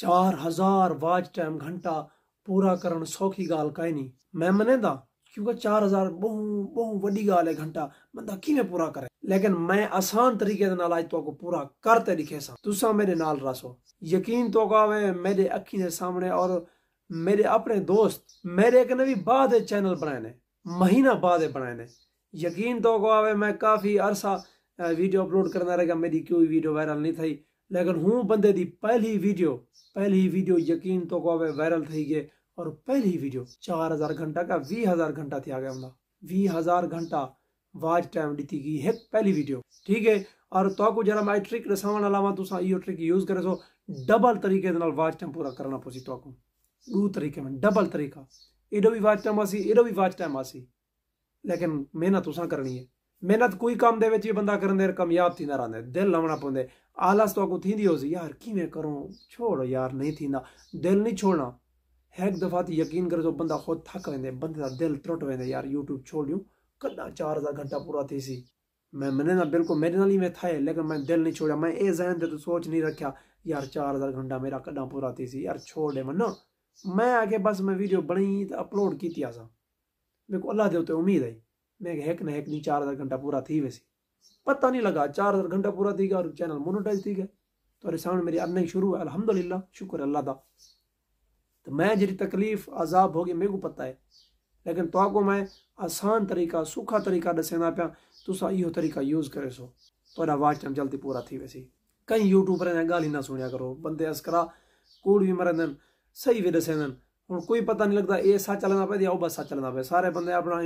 चार हजार watch time ਘੰਟਾ ਪੂਰਾ ਕਰਨ ਸੌਖੀ ਗਾਲ ਕਾਈ ਨਹੀਂ ਮੈਂ ਮੰਨਦਾ क्योंकि चार हज़ार बहु बहु वही गाल है घंटा बंदा किमें पूरा करे लेकिन मैं आसान तरीके तो पूरा करते लिखे सा तुसा मेरे नाल रसो यकीन तो गावे मेरे अखी के सामने और मेरे अपने दोस्त मेरे एक ने भी बाद चैनल बनाए ने महीना बाद बनाए ने यकीन तो गावे मैं काफ़ी अरसा वीडियो अपलोड करना रहेगा मेरी कोई वीडियो वायरल नहीं थी ਲੇਕਿਨ ਹੂੰ ਬੰਦੇ ਦੀ ਪਹਿਲੀ ਵੀਡੀਓ ਪਹਿਲੀ ਵੀਡੀਓ ਯਕੀਨ ਤੋਂ ਕੋਵੇ ਵਾਇਰਲ થઈ ਗਏ ਔਰ ਪਹਿਲੀ ਵੀਡੀਓ 4000 ਘੰਟਾ ਕਾ 20000 ਘੰਟਾ ਤੇ ਆ ਗਿਆ ਹੁੰਦਾ 20000 ਘੰਟਾ ਵਾਚ ਟਾਈਮ ਦਿੱਤੀ ਗਈ ਹੈ ਪਹਿਲੀ ਵੀਡੀਓ ਠੀਕ ਹੈ ਔਰ ਤੋ ਕੋ ਜਰਾ ਮਾਈ ਟ੍ਰਿਕ ਰਸਾਵਣ ਅਲਾਵਾ ਤੁਸੀਂ ਇਹੋ ਟ੍ਰਿਕ ਯੂਜ਼ ਕਰੇ ਸੋ ਡਬਲ ਤਰੀਕੇ ਦੇ ਨਾਲ ਵਾਚ ਟਾਈਮ ਪੂਰਾ ਕਰਨਾ ਪੋਸੀ ਤੋ ਕੋ ਦੋ ਤਰੀਕੇ ਮੈਂ ਡਬਲ ਤਰੀਕਾ ਇਹੋ ਵੀ ਵਾਚ ਟਾਈਮ ਆਸੀ ਇਹੋ ਵੀ ਵਾਚ ਟਾਈਮ ਆਸੀ ਲੇਕਿਨ ਮਿਹਨਤ ਤੁਸੀਂ ਕਰਨੀ ਹੈ मेहनत कोई काम दे बंद बि बंदा कंदे कामयाबु थींदा रहंदा आहिनि दिलि लवणा पवंदे आलस तोखे थींदी हुअसि यार कीअं करो छोड़ो यार नहीं थी दिल नहीं छोड़ना हिकु दफ़ा तो यकीन करे थो बंदा ख़ुदि थक वेंदे बंदे जा दिलि त्रुट वेंदे यार यूट्यूब छोड़ छोड़ियूं कॾहिं चार हज़ार घंटा पूरा थीसी मैं मैंने बिल्कुल मेरे ना ही मैं था लेकिन मैं दिल नहीं छोड़ा मैं ये जहन तो सोच नहीं रखा यार चार हज़ार घंटा मेरा कदा पूरा थी सी यार छोड़ दे मना मैं आगे बस मैं वीडियो बनी तो अपलोड की असा मेरे को अल्लाह के उत्ते उम्मीद आई मैं हैक ना हैक नहीं चार हज़ार घंटा पूरा थी वैसे पता नहीं लगा चार हज़ार घंटा पूरा थी और चैनल मोनोटाइज थी गया तो अरे साउंड मेरी अर्निंग शुरू है अलहमदिल्ला शुक्र अल्लाह का तो मैं जी तकलीफ़ अजाब होगी मेरे को पता है लेकिन तो को मैं आसान तरीक़ा सूखा तरीक़ा दसेना पा तुसा इो तरीक़ा यूज़ करे सो तो वाच टाइम जल्दी पूरा थी वैसे कई यूट्यूबर गाल ही ना सुनिया करो बंदे अस्करा कूड़ भी मरंदन सही भी दसेंदन हूँ कोई पता नहीं लगता ये सच हलना पे या वह सच हलना पे सारे बंदे अपना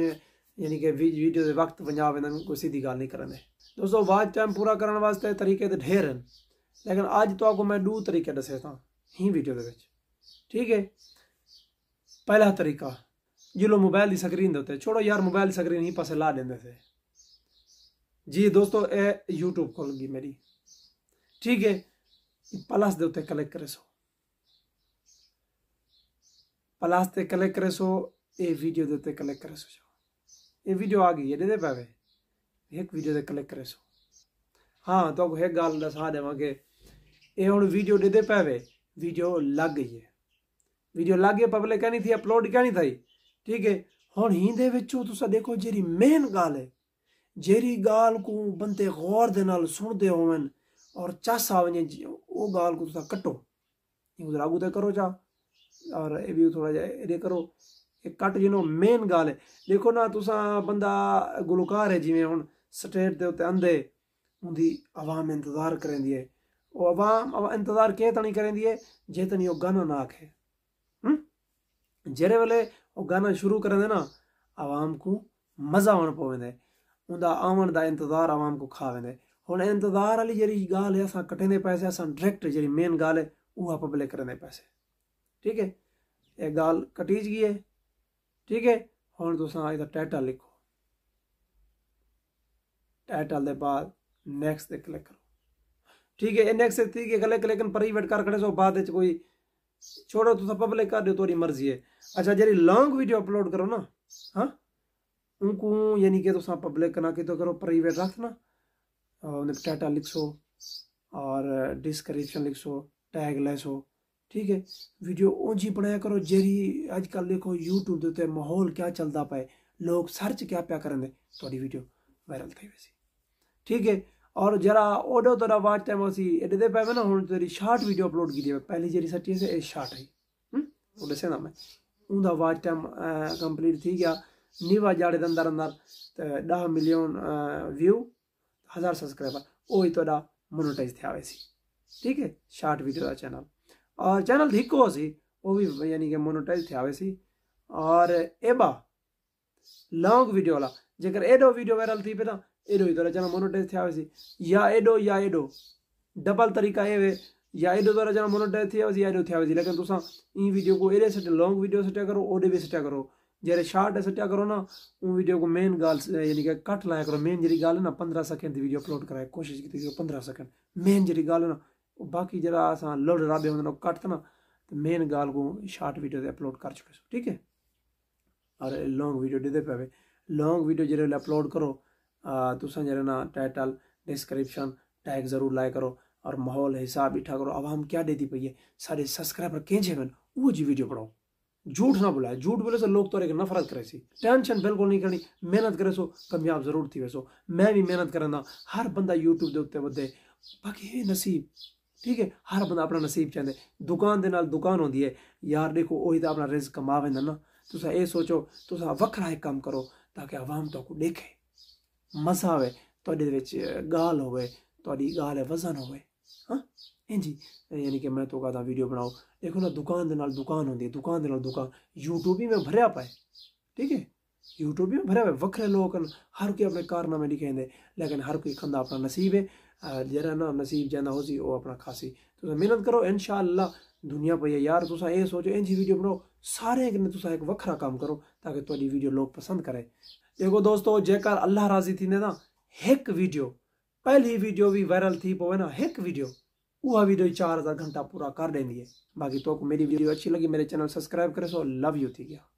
यानी कि ਵੀਡੀਓ ਦੇ ਵਕਤ ਪੰਜਾਬ ਇਹਨਾਂ ਨੂੰ ਕੋਈ ਸਿੱਧੀ ਗੱਲ ਨਹੀਂ ਕਰਨ दोस्तों आवाज़ टाइम पूरा करने वास्ते तरीक़े तो ढेर हैं लेकिन अज तो आपको मैं दू तरीके दसे था ही वीडियो के ठीक है पहला तरीका जिलो मोबाइल की स्क्रीन के उत्ते छोड़ो यार मोबाइल स्क्रीन ही पास ला देंगे थे जी दोस्तों ए यूट्यूब खोल गई मेरी ठीक है प्लस के उ क्लिक करे सो प्लस से क्लिक करे सो ये वीडियो के उ क्लिक करे सो ਇਹ ਵੀਡੀਓ ਆ ਗਈ ਇਹਦੇ ਤੇ ਪਾਵੇ ਇੱਕ ਵੀਡੀਓ ਤੇ ਕਲਿੱਕ ਕਰੇ ਸੋ ਹਾਂ ਤੁਹਾਨੂੰ ਇੱਕ ਗੱਲ ਦੱਸਾ ਦੇਵਾਂਗੇ ਇਹ ਹੁਣ ਵੀਡੀਓ ਦੇ ਦੇ ਪਾਵੇ ਵੀਡੀਓ ਲੱਗ ਗਈ ਹੈ ਵੀਡੀਓ ਲੱਗ ਗਈ ਪਬਲਿਕ ਕਹਿੰਦੀ ਸੀ ਅਪਲੋਡ ਨਹੀਂ ਥਾਈ ਠੀਕ ਹੈ ਹੁਣ ਹੀ ਦੇ ਵਿੱਚੋਂ ਤੁਸੀਂ ਦੇਖੋ ਜਿਹੜੀ ਮੇਨ ਗੱਲ ਹੈ ਜਿਹੜੀ ਗੱਲ ਕੋ ਬੰਦੇ ਗੌਰ ਦੇ ਨਾਲ ਸੁਣਦੇ ਹੋਵਨ ਔਰ ਚਸ ਆਵਣੇ ਉਹ ਗੱਲ ਕੋ ਤੁਸੀਂ ਕੱਟੋ ਇਹ ਉਧਰ ਆਗੂ ਤੇ ਕਰੋ ਜਾ ਔਰ ਇਹ ਵੀ ਥੋੜਾ ਜਿਹਾ ਇਹ ਕਰੋ ਇਹ ਕੱਟ ਜਿਹਨੂੰ ਮੇਨ ਗੱਲ ਹੈ ਦੇਖੋ ਨਾ ਤੁਸੀਂ ਬੰਦਾ ਗੁਲਕਾਰ ਹੈ ਜਿਵੇਂ ਹੁਣ ਸਟੇਟ ਦੇ ਉੱਤੇ ਅੰਦੇ ਉਹਦੀ ਆਵਾਮ ਇੰਤਜ਼ਾਰ ਕਰਦੀ ਹੈ ਉਹ ਆਵਾਮ ਇੰਤਜ਼ਾਰ ਕਿਹ ਤਣੀ ਕਰਦੀ ਹੈ ਜੇ ਤਣੀ ਉਹ ਗਾਣਾ ਨਾ ਆਖੇ ਹੂੰ ਜਿਹੜੇ ਵੇਲੇ ਉਹ ਗਾਣਾ ਸ਼ੁਰੂ ਕਰਦੇ ਨਾ ਆਵਾਮ ਨੂੰ ਮਜ਼ਾ ਆਉਣ ਪਵੇਂਦਾ ਉਹਦਾ ਆਉਣ ਦਾ ਇੰਤਜ਼ਾਰ ਆਵਾਮ ਨੂੰ ਖਾਵੇਂਦਾ ਹੁਣ ਇੰਤਜ਼ਾਰ ਵਾਲੀ ਜਿਹੜੀ ਗੱਲ ਹੈ ਅਸਾਂ ਕਟੇਂਦੇ ਪੈਸੇ ਅਸਾਂ ਡਾਇਰੈਕਟ ਜਿਹੜੀ ਮੇਨ ਗੱਲ ਹੈ ਉਹ ਆਪਾਂ ਬਲੇ ਕਰਨੇ ਪੈਸੇ ਠੀਕ ਹੈ ਇਹ ਗੱਲ ਕਟੀਜ ਗਈ ਹੈ ਠੀਕ ਹੈ ਹੁਣ ਤੁਸੀਂ ਇਹਦਾ ਟਾਈਟਲ ਲਿਖੋ ਟਾਈਟਲ ਦੇ ਬਾਅਦ ਨੈਕਸਟ ਤੇ ਕਲਿੱਕ ਕਰੋ ਠੀਕ ਹੈ ਇਹ ਨੈਕਸਟ ਤੇ ਠੀਕ ਹੈ ਕਲਿੱਕ ਲੇਕਿਨ ਪ੍ਰਾਈਵੇਟ ਕਰ ਖੜੇ ਸੋ ਬਾਅਦ ਵਿੱਚ ਕੋਈ ਛੋੜੋ ਤੁਸੀਂ ਪਬਲਿਕ ਕਰ ਦਿਓ ਤੁਹਾਡੀ ਮਰਜ਼ੀ ਹੈ ਅੱਛਾ ਜਿਹੜੀ ਲੌਂਗ ਵੀਡੀਓ ਅਪਲੋਡ ਕਰੋ ਨਾ ਹਾਂ उनको यानी कि तुम पब्लिक ना कि तो करो प्राइवेट रखना और टाटा लिखो और डिस्क्रिप्शन लिखो टैग लेसो ਠੀਕ ਹੈ ਵੀਡੀਓ ਉਂਝ ਹੀ ਬਣਾਇਆ ਕਰੋ ਜਿਹੜੀ ਅੱਜ ਕੱਲ ਦੇਖੋ YouTube ਦੇ ਉੱਤੇ ਮਾਹੌਲ ਕਿਆ ਚੱਲਦਾ ਪਏ ਲੋਕ ਸਰਚ ਕਿਆ ਪਿਆ ਕਰਨ ਦੇ ਤੁਹਾਡੀ ਵੀਡੀਓ ਵਾਇਰਲ થઈ ਸੀ ਠੀਕ ਹੈ ਔਰ ਜਰਾ ਉਹਦਾ ਤੋਂ ਵਾਚ ਟਾਈਮ ਅਸੀਂ ਇਹਦੇ ਤੇ ਪੈਵੇਂ ਨਾ ਹੁਣ ਤੇਰੀ ਸ਼ਾਰਟ ਵੀਡੀਓ ਅਪਲੋਡ ਕੀਤੀ ਹੈ ਪਹਿਲੀ ਜਿਹੜੀ ਸੱਚੀ ਸੀ ਇਹ ਸ਼ਾਰਟ ਹੈ ਹੂੰ ਉਹ ਦੱਸਿਆ ਨਾ ਮੈਂ ਉਹਦਾ ਵਾਚ ਟਾਈਮ ਕੰਪਲੀਟ ਥੀ ਗਿਆ ਨਿਵਾ ਜਾੜੇ ਦੇ ਅੰਦਰ ਅੰਦਰ 10 ਮਿਲੀਅਨ ਵਿਊ 1000 ਸਬਸਕ੍ਰਾਈਬਰ ਉਹ ਹੀ ਤੁਹਾਡਾ ਮੋਨੇਟਾਈਜ਼ ਥਿਆ ਹੋਇਆ ਸੀ ਠੀਕ ਹੈ ਸ਼ਾਰਟ ਵੀਡੀਓ ਦਾ ਚੈਨਲ और चैनल हिकु हुओसीं उहो बि यानी की मोनोटाइज़ थिया हुआसीं और एबा लॉन्ग वीडियो वाला जेकर एॾो वीडियो वायरल थी पियो त एॾो ई थो रचना मोनोटाइज़ थिया हुआसीं या एॾो या एॾो डबल तरीक़ा आहे या एॾो थो रचना मोनोटाइज़ थी वियासीं या एॾो थिया हुआसीं लेकिन तोसां ई वीडियो को एॾे सटिया लॉन्ग वीडियो सटिया करो ओॾे बि सटिया करो जहिड़े शार्ट सटिया करो न उहो वीडियो को मेन ॻाल्हि यानी की कट लाइ करो मेन जहिड़ी ॻाल्हि आहे न पंद्रहं सेकेंड जी वीडियो अपलोड कराए कोशिशि की पंद्रहं सेकेंड मेन जहिड़ी ॻाल्हि आहे न बाकी जरा असां लफ्ज़ राबे हूंदा घटि न मेन गाल को शार्ट वीडियो से अपलोड कर चुके ठीक है और लोंग वीडियो डे पे लोंग लॉन्ग वीडियो जो अपलोड करो तुसां जहिड़े ना टाइटल डिस्क्रिप्शन टैग जरूर लाइक करो और माहौल हिसाब ॾिठा करो आवाम क्या देती पाइए सारे सब्सक्राइबर कें आहिनि जी वीडियो पढ़ाओ झूठ ना बुलाए झूठ बोले से लोग तो नफरत करे सी टेंशन बिल्कुल नहीं करनी मेहनत करे सो कामयाब जरूर थी वैसो मैं भी मेहनत करा हर बंदा यूट्यूब के उत्ते बदे बाकी नसीब ठीक है हर बंद अपना नसीब चाहता है दुकान के नाल दुकान आँदी है यार देखो उ अपना रिज कमावे ना तो यह सोचो तो वक्रा एक काम करो ताकि आवाम तो देखे मसा आए तो गाल हो गाल वजन हो हाँ? जी यानी कि मैं तो कहता वीडियो बनाओ देखो ना दुकान के दुकान आँदी है दुकान के दुकान यूट्यूब ही मैं भरया पाए ठीक है यूट्यूब भी भरया पाए वक्रे लोग हर कोई अपने कारनामे लिखे कहते लेकिन हर कोई खादा अपना नसीब है जरा ना नसीब जाना उसी ओह् अपना खासी तो मेहनत करो इन दुनिया पई यार तुस एह् सोचो इंजी वीडियो बनाओ सारे कन्नै तुस एक बक्खरा काम करो ताकि थुआढ़ी वीडियो लोग पसंद करे देखो दोस्तों जेकर अल्लाह राज़ी थी ना एक वीडियो पहली वीडियो भी वायरल थी पवे ना एक वीडियो वह वीडियो चार हज़ार घंटा पूरा कर ॾींदी आहे बाक़ी तो मेरी वीडियो अच्छी लगी मेरे चैनल सब्सक्राइब करे सो लव यू थी गया